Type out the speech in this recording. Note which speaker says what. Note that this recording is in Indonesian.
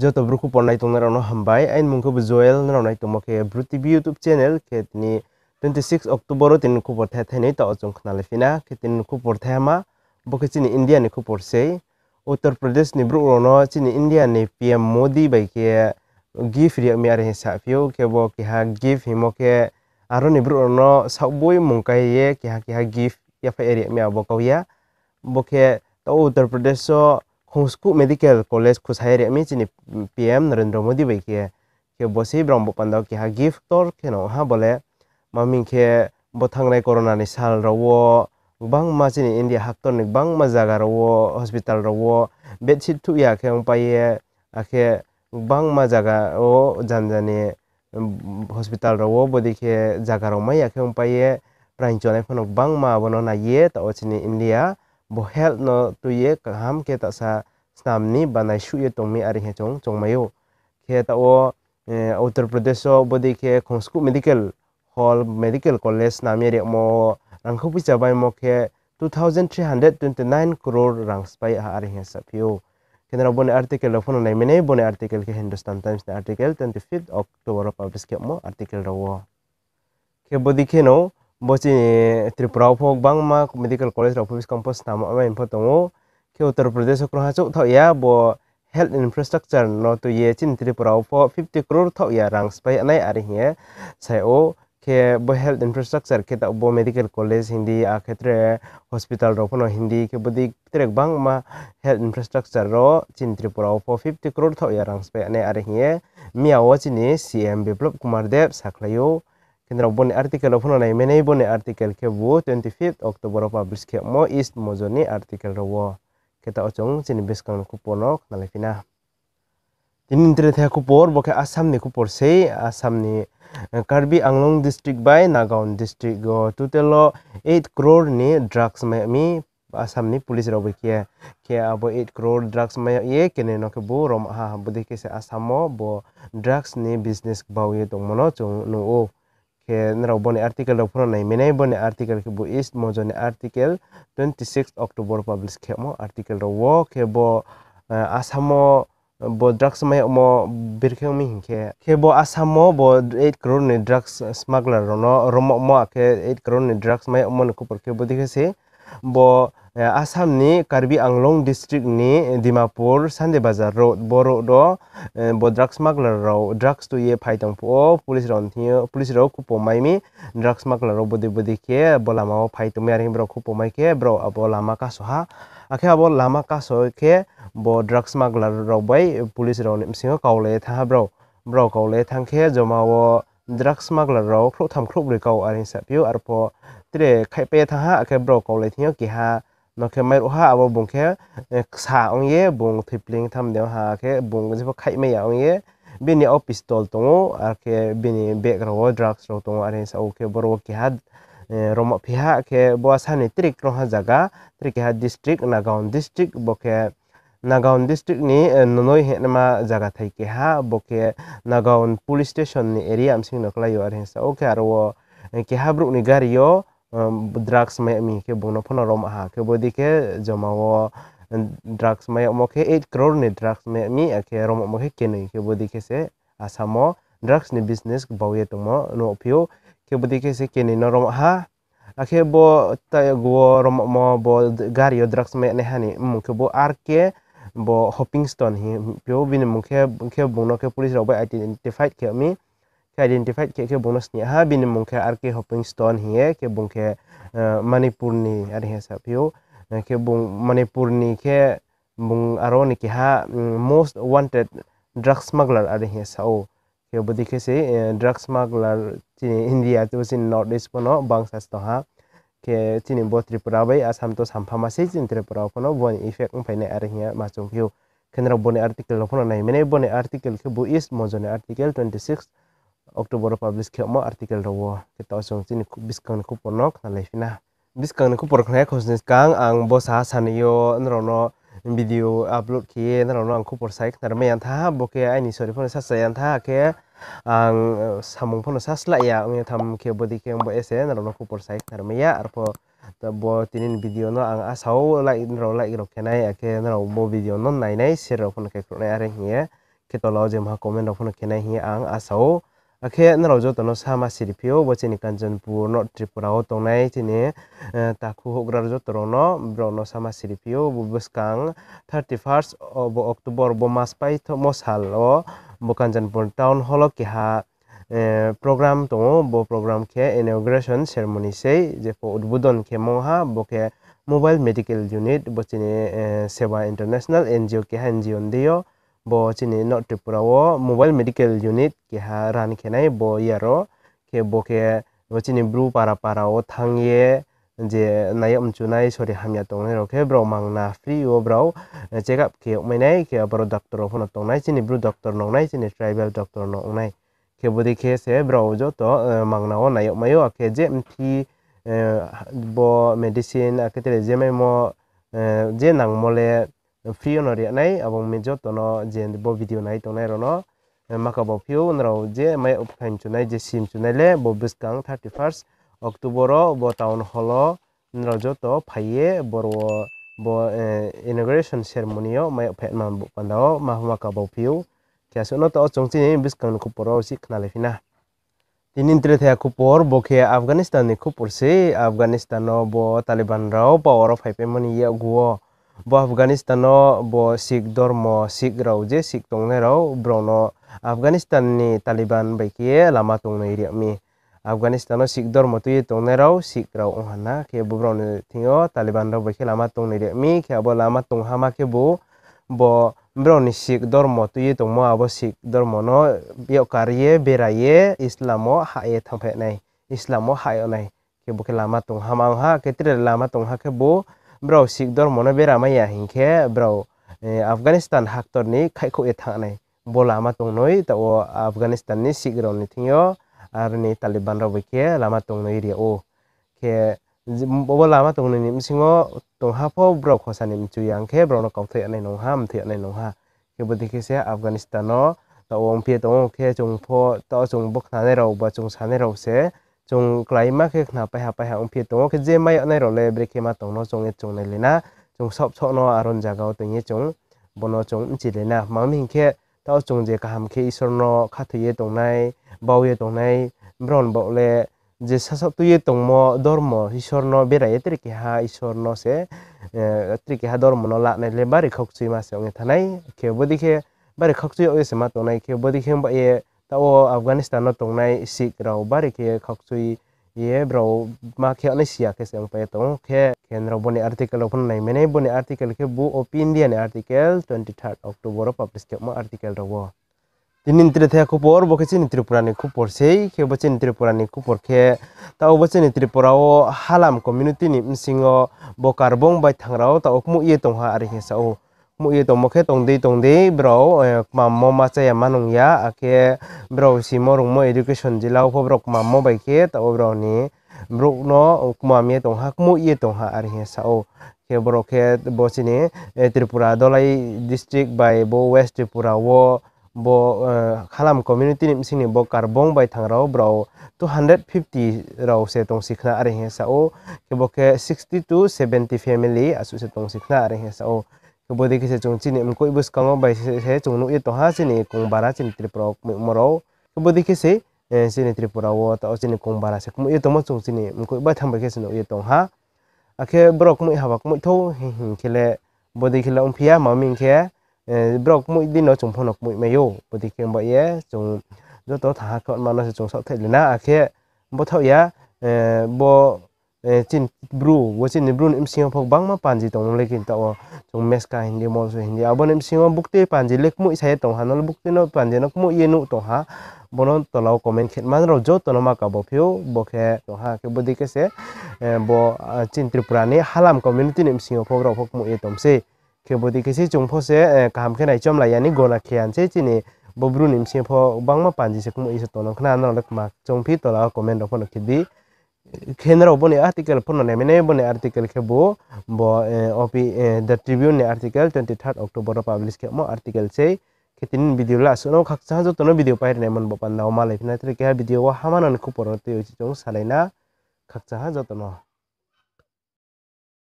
Speaker 1: jotobruku ponai tongnara no hambai ain mungko bu joel nonai tomoke bruti bi youtube channel ketni 26 october tin ku porthai thaini ta ochong khnale fina ketin ku porthai ma bokachini india ni ku porsei uttar pradesh ni bruro no chini india ni pm modi bai ke gift ri mi are hisa pio ke bo ki ha gift himoke aro ni bruro no sauboi mungkai ye ki ha ki ha gift ya fa area mi abokau ya bokhe ta uttar pradesh so खोंगस्कु medical college खुसाई रेमी चिनि PM Narendra Modi बै के के बसे ब्रह्म पंडा के हा गिफ्ट तोर खेनो हा बोले मामी के बथांगनाय कोरोना नि साल रवो गोबां मा चिनि इंडिया हाक्टर नि बंग मा जागा रवो हॉस्पिटल रवो बेडशीट थु या के पाये आखे बंग मा जागा ओ जाने हॉस्पिटल रवो बदि के जागा रवमा या के प्राइन प्राइंचनाय फनो बंग मा बनो ना ये तो चिनि इंडिया बहेल न तुये tuye के तसा ta बनाई snamni banai shu ye tongmi ari he तो उत्तर प्रदेश बदी के खंस्कु मेडिकल हॉल मेडिकल कॉलेज नामे रे मो रंखो पिचा बाय मखे 2329 करोड़ रंग स्पाई आर हे सफियो केनरा बने आर्टिकल फोन नै मेने बने आर्टिकल के हिंदुस्तान टाइम्स ने आर्टिकल 25 अक्टूबर पब्लिश के मो आर्टिकल रवो के बदी के नो bochini tripura phok bangma medical college rok office campus tamo info tongo ke uttar pradesh okro tau ya bo health infrastructure no to ye chin tripura fifty 50 crore thoya rang spai anai ari he sai o ke bo health infrastructure ke ta bo medical college hindi a tre hospital ro phono hindi ke bodi trek bangma health infrastructure ro chin tripura fifty 50 crore thoya rang spai anai ari he miawo chini cm develop kumar dev saklayo kendra bonne article of na mene bonne article ke wo 25th October of publish ke mo east mojoni article ro wo keta ochong chini beskang ku ponok na lepina tin intre the ku por boke assam ni ku por se assam ni karbi anglong district by nagaon district go tutelo 8 crore ni drugs me mi assam ni police robo ke ke abo 8 crore drugs me ye kene no ke bo rom ha bo ke se assam mo bo drugs ni business ba ye tong mono chung no o ke neraw boni article rok phano nai menai boni article ke bo east mojoni article 26 october publish khemo article ro ke bo asamo bo drugs mai mo birkheng mi hinkhe khe bo asamo bo 8 crore ni drugs smuggler rono romo mo ke 8 crore ni drugs mai mo ko por ke bo dikhe se bo assam ni karbi anglong district ni dimapur sande bazar road boro do bo drugs smuggler ro drugs to ye phaitung po police ron thi police ro ku pomai mi drug smuggler ro bodi bodi ke bolama o phaitung mi arim ro ku pomai ke bro abo lama ka soha akhe abo lama ka so ke bo drugs smuggler ro bai police ro nim singo kaule tha bro bro kaule thang ke joma o drug smuggler ro khlo tham khlo ri kau arin sapio arpo tere khaipe thaha akhe borok kolai thingyo keha nokhe mai roha abo bongkhe sa ongye bong thipling thamdeo ha khe bong jibo khaime ya ongye bini office tol tongo akhe bini bag rok drugs rok tongo are sa okhe borok keha roma phiha khe bo asani trik roha jaga trik ha district nagaon district bokhe Nagaon district नि ननोय हेनमा जागा थाइके हा बके Nagaon police station नि area आमसिंग नखलायो आरो हेसा ओके आरो केहाब्रुक नि गारियो drugs me mi ke bono phana rom ha ke bodi ke jama o drugs me mo ke 8 crore ni drugs me mi ke rom mo ke kenui ke bodi ke se asamo drugs ni business bawie tomo no phio ke bodi ke se kenui no rom ha ake bo ta go rom mo bo gari o drugs me ne hani mo ke bo ar ke bo hopping stone hi pio bin mo ke ke bono ke police ro ba identified ke mi ke identified ke ke bonus ni ha bin mung ke arke hopping stone hi e, ke bung ke e, manipur ni ar he sap yo e, ke bung manipur ni ke bung aro ni ke ha mm, most wanted drug smuggler ar he sa o ke bodi ke se drug smuggler ti india to sin north east pono bangsa sas ha ke tini bo tripura bai asam to samphama masih tin tripura pono bon effect paine ar hiya machung hiu kenra bone article lo pono nai mene bone article ke bu is mojone article 26 Oktober publish ke mo artikel kita ke ta song chini ni ku ponok na lai fina biskang ku kos kang ang bo sa nro no video upload ki no ang ku por sai me yan tha bo ke ai ni sori pon sa sa yan tha ke ang eh, samung pon sa sla ya ang tam ke body ke bo ese nrono no por saik khnar me ya arpo bo tinin video no ang asau la inro la iro kenai ake nro bo video no nai nai sero pon ke kro are hiye ke to lo je ma comment kena kenai hi ang asau আখে নর জোতনো সামা সিরিপিও বচে নি কাঞ্জন পুর ন ত্রিপুরা ও তংনাই চিনি তাকু হগ্রার জোতরন ব্রন সামা সিরিপিও বুবসকাং 31 অব অক্টোবর ব মাস পাই থ মসাল ও বকাঞ্জনপুর টাউন হল কি হা প্রোগ্রাম তো ব প্রোগ্রাম কে ইনগ্রেশন সেরমনি সেই যে উদ্বোধন কে মহা বকে মোবাইল মেডিকেল ইউনিট বচিনি সেবা ইন্টারন্যাশনাল এনজিও কে হা এনজিও দিয়ে bo chini not tripura mobile medical unit keha ran nai bo yaro ke bo ke bo chini bru para para o thangye je nayam chunai sori ya nai ro ke bro mangna free o bro check up ke nai ke bro doctor tong nai chini bru doctor nai chini tribal doctor nai ke bo ke se bro jo to eh, mangna o nayam mayo ke je mthi eh, bo medicine aketere je mai mo eh, je mole frio no ria nai abong mejo tono je bo video nai tonai rono eh, maka bo phiu nrao je mai upkhain chunai je sim chunai le bo biskang 31 October ব town hall রজত ফাইয়ে বড় ব ইনগ্রেশন সেরমনিও মাই ফেটমান পান্ডাও মাহমা কাবাও ফিউ কেসন তো চংচিনি বিসকান খুপর সি খালাইফিনা তিনি ত্রেথায়া খুপর বখে আফগানিস্তাননি খুপরসে আফগানিস্তান ব তালিবান রাও পাওয়ার ফাইপেমনি ইয়া গুয় bo afghanistan o bo sikh dharma sikh rao je sikh tongnai rao brono afghanistan ni taliban bai ke lama tongne riami afghanistan o sikh dharma tu ye tongne rao sikh rao ohana ke bo brono thingo taliban rao bai ke lama tongne riami ke abo lama tong hama ke bo bo broni sikh dharma tu ye tongmo abo sikh dharma no yokariye beraye islamo haye thampe nai islamo hayo nai ke bo ke lama tong hama ha ke tre lama tong ha ke bo bro sikdor mono beramaya hinkhe bro afghanistan haktorni khaikho e thangnai bola ama tongnoi tao afghanistan ni sikrokni thingyo ar ni taliban rok khe lama tongnoi reo khe bo lama tongnoi ni bisingo tongha pho bro khosani mchuyang khe bro no kauthai anai nongha mthai anai nongha khe bo dikhe se afghanistan no tao ongphe tongo khe chungpho tao chungbok thanai rok ba chung sanai rok se chung klai ma khe khna pa ha pa ha ong phi tongo khe je mai anai ro le bre khe ma tong no chung e chung nei lena chung sop so no aron jaga o tong ye chung bono chung chi na mà mình khi tao chung je kaham khi isor nó kha thu ye tong nai bau ye tong nai bron bo le je sasop tu ye tong mo dormo isor no bera ye tri ờ, khe ha isor no se tri khe ha dormo no la nei le bari khok chui ma se ong e thanai khe bodi khe bari khok chui o se ma tong nai khe bodi khe ba ye tao afghanistan no nai sik rau bari ke khakchui ye bro ma ke ani sia ke sang pe tong ke ken ro boni article open nai mene boni article ke bu ne article 23 october publish ke ma article ro tinin tri the ko por bo kichin tripura purani ko por sei ke bachin tripura purani ko por ke ta o bachin tripura o halam community ni msingo bo karbong bai thangrao ta okmu ye tongha ari hesa o mu ye tong di tong di bro eh, mammo ya manung ya ake bro si simo mo education jila upo bro mammo bai ta o bro ni bro no kuma mi mu i tong ha ari he o ke bro ke khe bosini eh, tripura dolai district bai bo west tripura wo bo eh, khalam community ni sini bo karbong bai thangrao bro 250 rao se tong sikna ari he o ke bo ke 60 to 70 family asu se tong sikna ari he sao bo de kise chung chini em koi bus kango bai se chung nu to ha chini kung bara chini tripura me moro bo de kise chini tripura wo ta chini kung bara se kum to mo chung chini em koi ba tham ba kise nu to ha akhe brok mu hawa kum tho khile bo de khile um phia ma ming khe brok mu din no chung phonok mu me yo bo de kem ba ye chung joto tha khon ma no se chung sok thai lena akhe bo thau ya bo chin bru wo chin ni brun imsinga phok bangma panji tong lekin ta o chung meska hindi mol so hindi abon imsinga bukte panji lekmu isai tong hanol bukte no panji nok mu yenu to ha bonon tolau comment khet man ro jo tonoma ka bo pheu bo khe to ha ke bodi ke se bo chin à, tripura ni halam community ni imsinga phok ro phok mu e tom se ke bodi ke se chung pho se kam khe nai chom la yani gona khian se chini bo bru ni imsinga pho bangma panji se mu isa tonong khna na lek ma chung phi tolau comment ro phok khidi केन्द्र article आर्टी ने मिने बने आर्टी खेबु the Tribune article twenty third October publish खेल्प article चाहिँ खेती भिडियो लानु खाँ जन भिडियो पहिर मलाई के भिडियो हामी सालना ककच्चा न